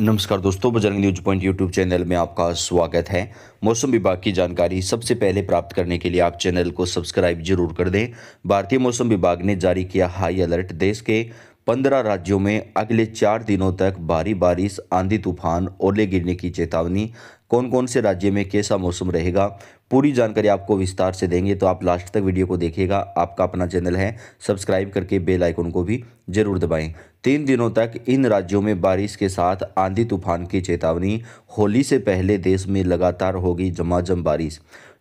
नमस्कार दोस्तों Bajrang news point YouTube channel में आपका स्वागत है मौसम विभाग की जानकारी सबसे पहले प्राप्त करने के लिए आप चैनल को सब्सक्राइब जरूर कर दें भारतीय मौसम विभाग ने जारी किया हाई अलर्ट देश के पंद्रह राज्यों में अगले चार दिनों तक भारी बारिश आंधी तूफान ओले गिरने की चेतावनी कौन कौन से राज्य में कैसा मौसम रहेगा पूरी जानकारी आपको विस्तार से देंगे तो आप लास्ट तक वीडियो को देखिएगा आपका अपना चैनल है सब्सक्राइब करके बेल आइकन को भी जरूर दबाएं तीन दिनों तक इन राज्यों में बारिश के साथ आंधी तूफान की चेतावनी होली से पहले देश में लगातार होगी झमाझम बारिश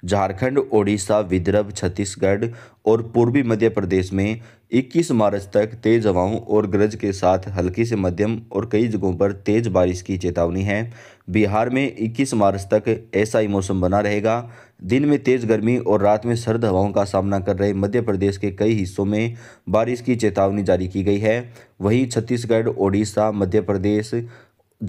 झारखंड, ओडिशा विदर्भ छत्तीसगढ़ और पूर्वी मध्य प्रदेश में 21 मार्च तक तेज हवाओं और गरज के साथ हल्की से मध्यम और कई जगहों पर तेज बारिश की चेतावनी है बिहार में 21 मार्च तक ऐसा ही मौसम बना रहेगा दिन में तेज गर्मी और रात में सर्द हवाओं का सामना कर रहे मध्य प्रदेश के कई हिस्सों में बारिश की चेतावनी जारी की गई है वहीं छत्तीसगढ़ ओडिशा मध्य प्रदेश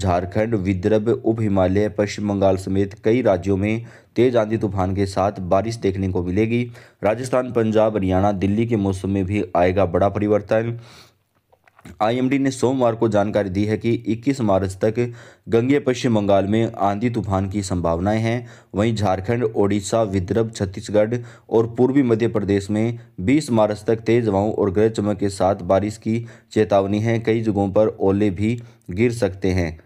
झारखंड विदर्भ उप हिमालय पश्चिम बंगाल समेत कई राज्यों में तेज आंधी तूफान के साथ बारिश देखने को मिलेगी राजस्थान पंजाब हरियाणा दिल्ली के मौसम में भी आएगा बड़ा परिवर्तन आईएमडी ने सोमवार को जानकारी दी है कि 21 मार्च तक गंगे पश्चिम बंगाल में आंधी तूफान की संभावनाएं हैं वहीं झारखंड ओडिशा विदर्भ छत्तीसगढ़ और पूर्वी मध्य प्रदेश में 20 मार्च तक तेज हवाओं और गरज चमक के साथ बारिश की चेतावनी है कई जगहों पर ओले भी गिर सकते हैं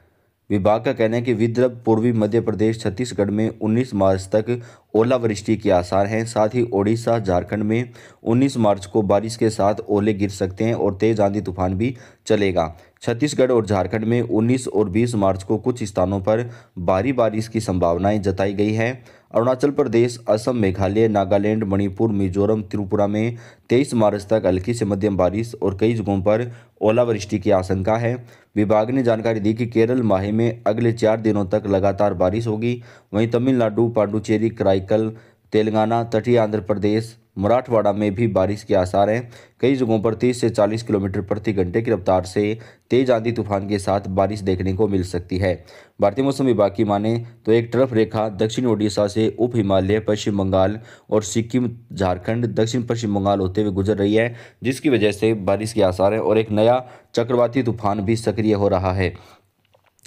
विभाग का कहना है कि विदर्भ पूर्वी मध्य प्रदेश छत्तीसगढ़ में 19 मार्च तक ओलावृष्टि के आसार हैं साथ ही ओडिशा झारखंड में 19 मार्च को बारिश के साथ ओले गिर सकते हैं और तेज आंधी तूफान भी चलेगा छत्तीसगढ़ और झारखंड में 19 और 20 मार्च को कुछ स्थानों पर भारी बारिश की संभावनाएं जताई गई हैं अरुणाचल प्रदेश असम मेघालय नागालैंड मणिपुर मिजोरम त्रिपुरा में तेईस मार्च तक हल्की से मध्यम बारिश और कई जगहों पर ओलावृष्टि की आशंका है विभाग ने जानकारी दी कि केरल माह में अगले चार दिनों तक लगातार बारिश होगी वहीं तमिलनाडु पांडुचेरी कराइकल तेलंगाना तटीय आंध्र प्रदेश मराठवाड़ा में भी बारिश के आसार हैं कई जगहों पर 30 से 40 किलोमीटर प्रति घंटे की रफ्तार से तेज आंधी तूफान के साथ बारिश देखने को मिल सकती है भारतीय मौसम विभाग की माने तो एक ट्रफ रेखा दक्षिण ओडिशा से उप हिमालय पश्चिम बंगाल और सिक्किम झारखंड दक्षिण पश्चिम बंगाल होते हुए गुजर रही है जिसकी वजह से बारिश के आसार हैं और एक नया चक्रवाती तूफान भी सक्रिय हो रहा है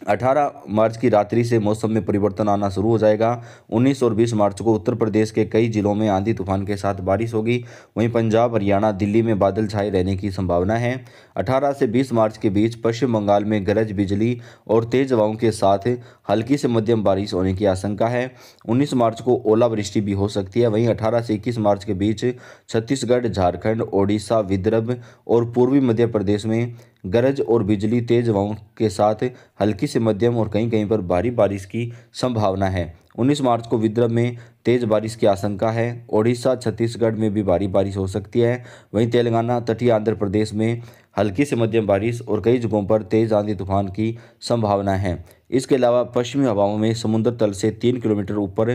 18 मार्च की रात्रि से मौसम में परिवर्तन आना शुरू हो जाएगा 19 और 20 मार्च को उत्तर प्रदेश के कई जिलों में आंधी तूफान के साथ बारिश होगी वहीं पंजाब हरियाणा दिल्ली में बादल छाए रहने की संभावना है 18 से 20 मार्च के बीच पश्चिम बंगाल में गरज बिजली और तेज हवाओं के साथ हल्की से मध्यम बारिश होने की आशंका है 19 मार्च को ओलावृष्टि भी हो सकती है वहीं 18 से 21 मार्च के बीच छत्तीसगढ़ झारखंड ओडिशा विदर्भ और पूर्वी मध्य प्रदेश में गरज और बिजली तेज हवाओं के साथ हल्की से मध्यम और कहीं कहीं पर भारी बारिश की संभावना है 19 मार्च को विद्रभ में तेज बारिश की आशंका है ओडिशा छत्तीसगढ़ में भी भारी बारिश हो सकती है वहीं तेलंगाना तटीय आंध्र प्रदेश में हल्की से मध्यम बारिश और कई जगहों पर तेज आंधी तूफान की संभावना है इसके अलावा पश्चिमी हवाओं में समुद्र तल से तीन किलोमीटर ऊपर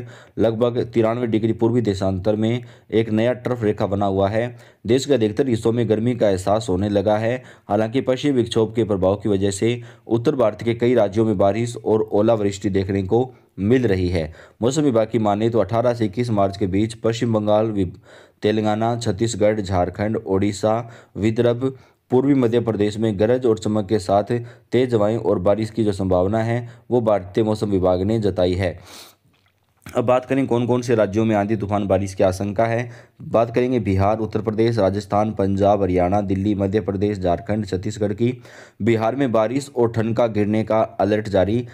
लगभग तिरानवे डिग्री पूर्वी देशांतर में एक नया ट्रफ रेखा बना हुआ है देश के अधिकतर हिस्सों में गर्मी का एहसास होने लगा है हालांकि पश्चिमी विक्षोभ के प्रभाव की वजह से उत्तर भारत के कई राज्यों में बारिश और ओलावृष्टि देखने को मिल रही है मौसम विभाग की माने तो 18 से 21 मार्च के बीच पश्चिम बंगाल तेलंगाना छत्तीसगढ़ झारखंड ओडिशा विदर्भ पूर्वी मध्य प्रदेश में गरज और चमक के साथ तेज हवाएं और बारिश की जो संभावना है वो भारतीय मौसम विभाग ने जताई है अब बात करें कौन कौन से राज्यों में आंधी तूफान बारिश की आशंका है बात करेंगे बिहार उत्तर प्रदेश राजस्थान पंजाब हरियाणा दिल्ली मध्य प्रदेश झारखंड छत्तीसगढ़ की बिहार में बारिश और ठनका गिरने का अलर्ट जारी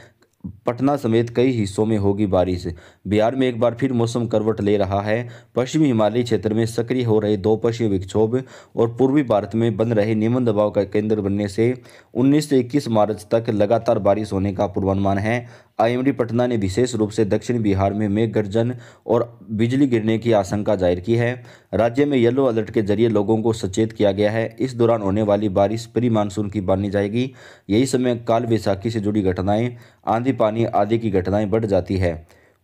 पटना समेत कई हिस्सों में होगी बारिश बिहार में एक बार फिर मौसम करवट ले रहा है पश्चिमी हिमालयी क्षेत्र में सक्रिय हो रहे दो पश्चिमी विक्षोभ और पूर्वी भारत में बन रहे निम्न दबाव का केंद्र बनने से 19 से 21 मार्च तक लगातार बारिश होने का पूर्वानुमान है आईएमडी पटना ने विशेष रूप से दक्षिण बिहार में मेघ गर्जन और बिजली गिरने की आशंका जाहिर की है राज्य में येलो अलर्ट के जरिए लोगों को सचेत किया गया है इस दौरान होने वाली बारिश प्री मानसून की मानी जाएगी यही समय काल वैसाखी से जुड़ी घटनाएं आंधी पानी आदि की घटनाएं बढ़ जाती है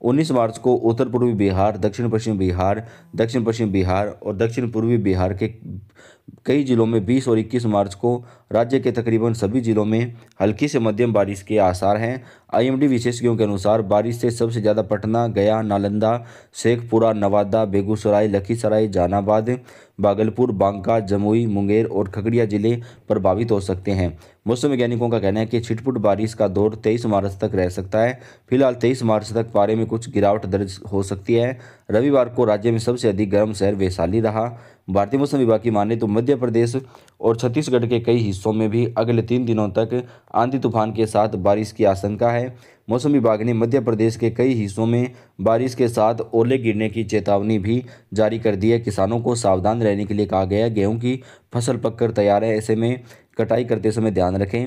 19 मार्च को उत्तर पूर्वी बिहार दक्षिण पश्चिम बिहार दक्षिण पश्चिम बिहार और दक्षिण पूर्वी बिहार के कई जिलों में 20 और 21 मार्च को राज्य के तकरीबन सभी जिलों में हल्की से मध्यम बारिश के आसार हैं आईएमडी विशेषज्ञों के अनुसार बारिश से सबसे ज़्यादा पटना गया नालंदा शेखपुरा नवादा बेगूसराय लखीसराय जहानाबाद बागलपुर बांका जमुई मुंगेर और खगड़िया जिले प्रभावित हो सकते हैं मौसम वैज्ञानिकों का कहना है कि छिटपुट बारिश का दौर तेईस मार्च तक रह सकता है फिलहाल तेईस मार्च तक पारे में कुछ गिरावट दर्ज हो सकती है रविवार को राज्य में सबसे अधिक गर्म शहर वैशाली रहा भारतीय मौसम विभाग की माने तो मध्य प्रदेश और छत्तीसगढ़ के कई हिस्सों में भी अगले तीन दिनों तक आंधी तूफान के साथ बारिश की आशंका है मौसम विभाग ने मध्य प्रदेश के कई हिस्सों में बारिश के साथ ओले गिरने की चेतावनी भी जारी कर दी है किसानों को सावधान रहने के लिए कहा गया गेहूं गेहूँ की फसल पककर तैयार है ऐसे में कटाई करते समय ध्यान रखें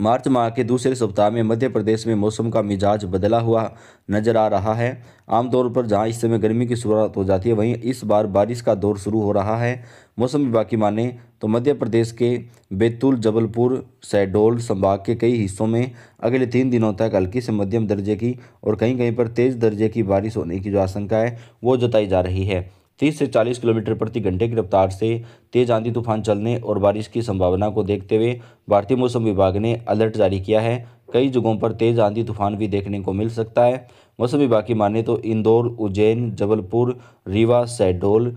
मार्च माह के दूसरे सप्ताह में मध्य प्रदेश में मौसम का मिजाज बदला हुआ नजर आ रहा है आमतौर पर जहां इस समय गर्मी की शुरुआत हो जाती है वहीं इस बार बारिश का दौर शुरू हो रहा है मौसम विभाग की माने तो मध्य प्रदेश के बैतूल जबलपुर सैडोल संभाग के कई हिस्सों में अगले तीन दिनों तक हल्की से मध्यम दर्जे की और कहीं कहीं पर तेज़ दर्जे की बारिश होने की जो आशंका है वो जताई जा रही है तीस से चालीस किलोमीटर प्रति घंटे की रफ्तार से तेज आंधी तूफान चलने और बारिश की संभावना को देखते हुए भारतीय मौसम विभाग ने अलर्ट जारी किया है कई जगहों पर तेज आंधी तूफान भी देखने को मिल सकता है मौसम विभाग की माने तो इंदौर उज्जैन जबलपुर रीवा सहडोल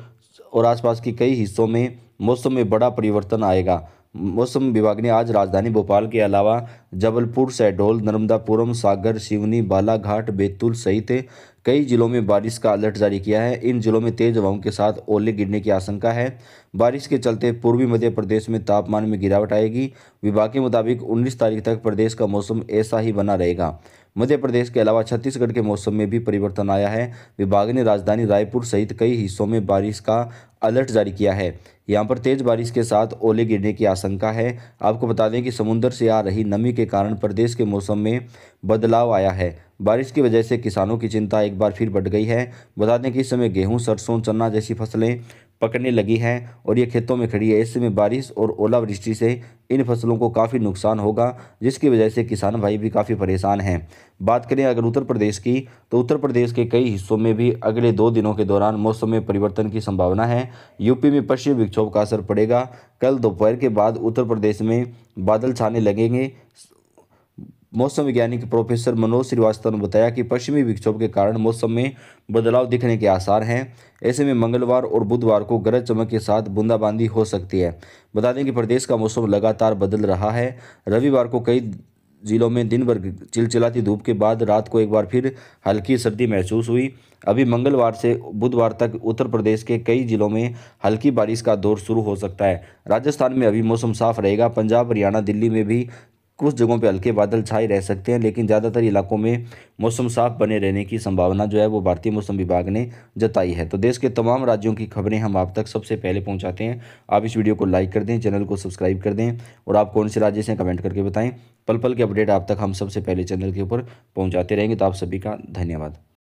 और आसपास के कई हिस्सों में मौसम में बड़ा परिवर्तन आएगा मौसम विभाग ने आज राजधानी भोपाल के अलावा जबलपुर सहडोल नर्मदापुरम सागर शिवनी बालाघाट बैतूल सहित कई जिलों में बारिश का अलर्ट जारी किया है इन जिलों में तेज हवाओं के साथ ओले गिरने की आशंका है बारिश के चलते पूर्वी मध्य प्रदेश में तापमान में गिरावट आएगी विभाग के मुताबिक 19 तारीख तक प्रदेश का मौसम ऐसा ही बना रहेगा मध्य प्रदेश के अलावा छत्तीसगढ़ के मौसम में भी परिवर्तन आया है विभाग ने राजधानी रायपुर सहित कई हिस्सों में बारिश का अलर्ट जारी किया है यहाँ पर तेज बारिश के साथ ओले गिरने की आशंका है आपको बता दें कि समुद्र से आ रही नमी के कारण प्रदेश के मौसम में बदलाव आया है बारिश की वजह से किसानों की चिंता एक बार फिर बढ़ गई है बता दें कि इस समय गेहूं सरसों चना जैसी फसलें पकड़ने लगी हैं और ये खेतों में खड़ी है ऐसे में बारिश और ओलावृष्टि से इन फसलों को काफ़ी नुकसान होगा जिसकी वजह से किसान भाई भी काफ़ी परेशान हैं बात करें अगर उत्तर प्रदेश की तो उत्तर प्रदेश के कई हिस्सों में भी अगले दो दिनों के दौरान मौसम में परिवर्तन की संभावना है यूपी में पश्चिम विक्षोभ का असर पड़ेगा कल दोपहर के बाद उत्तर प्रदेश में बादल छाने लगेंगे मौसम वैज्ञानिक प्रोफेसर मनोज श्रीवास्तव ने बताया कि पश्चिमी विक्षोभ के कारण मौसम में बदलाव दिखने के आसार हैं ऐसे में मंगलवार और बुधवार को गरज चमक के साथ बूंदाबांदी हो सकती है बता दें कि प्रदेश का मौसम लगातार बदल रहा है रविवार को कई जिलों में दिन भर चिलचिलाती धूप के बाद रात को एक बार फिर हल्की सर्दी महसूस हुई अभी मंगलवार से बुधवार तक उत्तर प्रदेश के कई जिलों में हल्की बारिश का दौर शुरू हो सकता है राजस्थान में अभी मौसम साफ रहेगा पंजाब हरियाणा दिल्ली में भी कुछ जगहों पे हल्के बादल छाए रह सकते हैं लेकिन ज़्यादातर इलाकों में मौसम साफ बने रहने की संभावना जो है वो भारतीय मौसम विभाग ने जताई है तो देश के तमाम राज्यों की खबरें हम आप तक सबसे पहले पहुंचाते हैं आप इस वीडियो को लाइक कर दें चैनल को सब्सक्राइब कर दें और आप कौन से राज्य से कमेंट करके बताएँ पल पल के अपडेट आप तक हम सबसे पहले चैनल के ऊपर पहुँचाते रहेंगे तो आप सभी का धन्यवाद